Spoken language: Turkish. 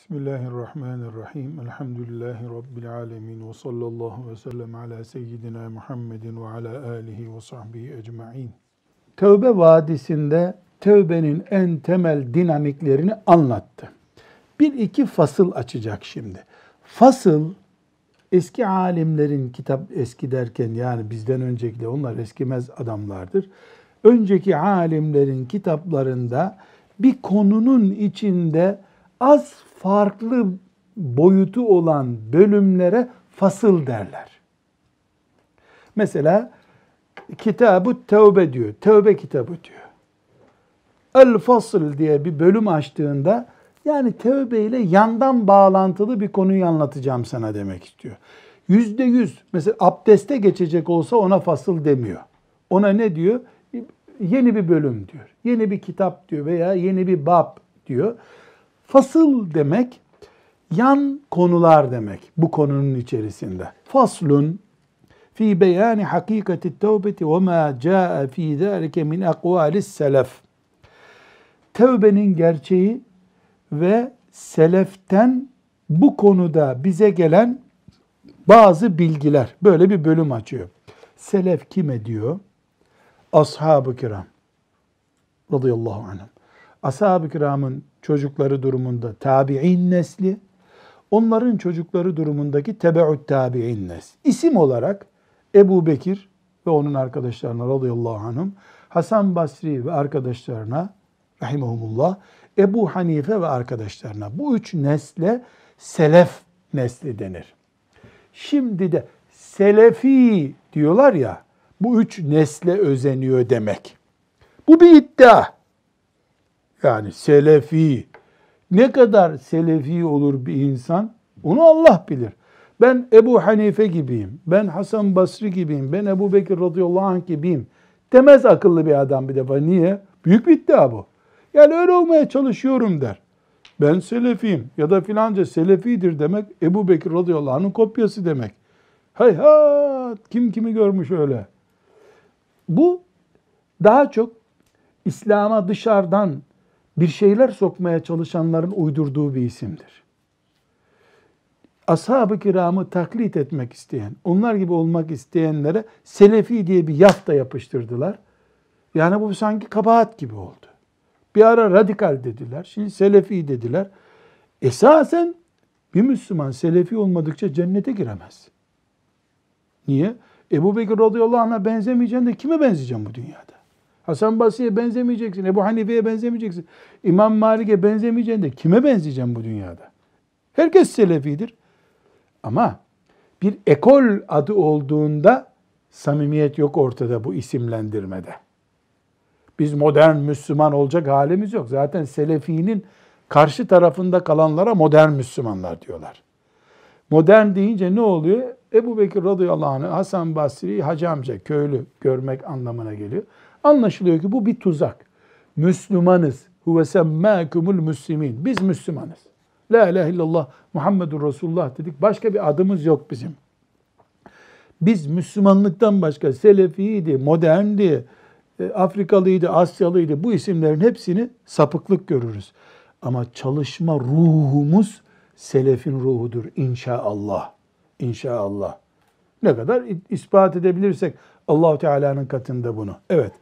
Bismillahirrahmanirrahim. Elhamdülillahi Rabbil alemin. Ve sallallahu ve sellem ala seyyidina Muhammedin ve ala alihi ve sahbihi ecma'in. Tevbe Vadisi'nde tevbenin en temel dinamiklerini anlattı. Bir iki fasıl açacak şimdi. Fasıl eski alimlerin kitap eski derken yani bizden öncekiler onlar eskimez adamlardır. Önceki alimlerin kitaplarında bir konunun içinde az farklı boyutu olan bölümlere fasıl derler. Mesela kitabı tevbe diyor. Tevbe kitabı diyor. El fasıl diye bir bölüm açtığında yani tevbe ile yandan bağlantılı bir konuyu anlatacağım sana demek istiyor. Yüzde yüz mesela abdeste geçecek olsa ona fasıl demiyor. Ona ne diyor? Yeni bir bölüm diyor. Yeni bir kitap diyor veya yeni bir bab diyor. Fasıl demek yan konular demek bu konunun içerisinde. Faslun fi beyani hakikati tevbeti ve ma caa fi zalike min akvalis selef. Tevbenin gerçeği ve seleften bu konuda bize gelen bazı bilgiler. Böyle bir bölüm açıyor. Selef kime diyor? Ashab-ı kiram. Radıyallahu anh. Ashab-ı kiramın çocukları durumunda tabi'in nesli, onların çocukları durumundaki tebe'ut tabi'in nesli. İsim olarak Ebu Bekir ve onun arkadaşlarına radıyallahu anhum, Hasan Basri ve arkadaşlarına rahimahumullah, Ebu Hanife ve arkadaşlarına bu üç nesle selef nesli denir. Şimdi de selefi diyorlar ya, bu üç nesle özeniyor demek. Bu bir iddia. Yani selefi. Ne kadar selefi olur bir insan onu Allah bilir. Ben Ebu Hanife gibiyim, ben Hasan Basri gibiyim, ben Ebu Bekir radıyallahu anh gibiyim demez akıllı bir adam bir defa. Niye? Büyük bir iddia bu. Yani öyle olmaya çalışıyorum der. Ben selefiyim ya da filanca selefidir demek Ebu Bekir radıyallahu anh'ın kopyası demek. Hay Hayhat kim kimi görmüş öyle. Bu daha çok İslam'a dışarıdan bir şeyler sokmaya çalışanların uydurduğu bir isimdir. Ashab-ı kiramı taklit etmek isteyen, onlar gibi olmak isteyenlere selefi diye bir yaf da yapıştırdılar. Yani bu sanki kabahat gibi oldu. Bir ara radikal dediler, şimdi selefi dediler. Esasen bir Müslüman selefi olmadıkça cennete giremez. Niye? Ebu Bekir radıyallahu anh'a benzemeyeceğim de kime benzeyeceğim bu dünyada? Hasan Basri'ye benzemeyeceksin, Ebu Hanife'ye benzemeyeceksin, İmam Malik'e benzemeyeceksin de kime benzeyeceğim bu dünyada? Herkes selefidir. Ama bir ekol adı olduğunda samimiyet yok ortada bu isimlendirmede. Biz modern Müslüman olacak halimiz yok. Zaten selefinin karşı tarafında kalanlara modern Müslümanlar diyorlar. Modern deyince ne oluyor? Ebu Bekir radıyallahu anh, Hasan Basri, Hacı amca, köylü görmek anlamına geliyor. Anlaşılıyor ki bu bir tuzak. Müslümanız. Huve semmâkumul müslimin. Biz Müslümanız. La ilahe illallah Muhammedur Resulullah dedik. Başka bir adımız yok bizim. Biz Müslümanlıktan başka Selefiydi, moderndi, e, Afrikalıydı, Asyalıydı bu isimlerin hepsini sapıklık görürüz. Ama çalışma ruhumuz selefin ruhudur inşallah. İnşallah. Ne kadar ispat edebilirsek Allahu Teala'nın katında bunu. Evet.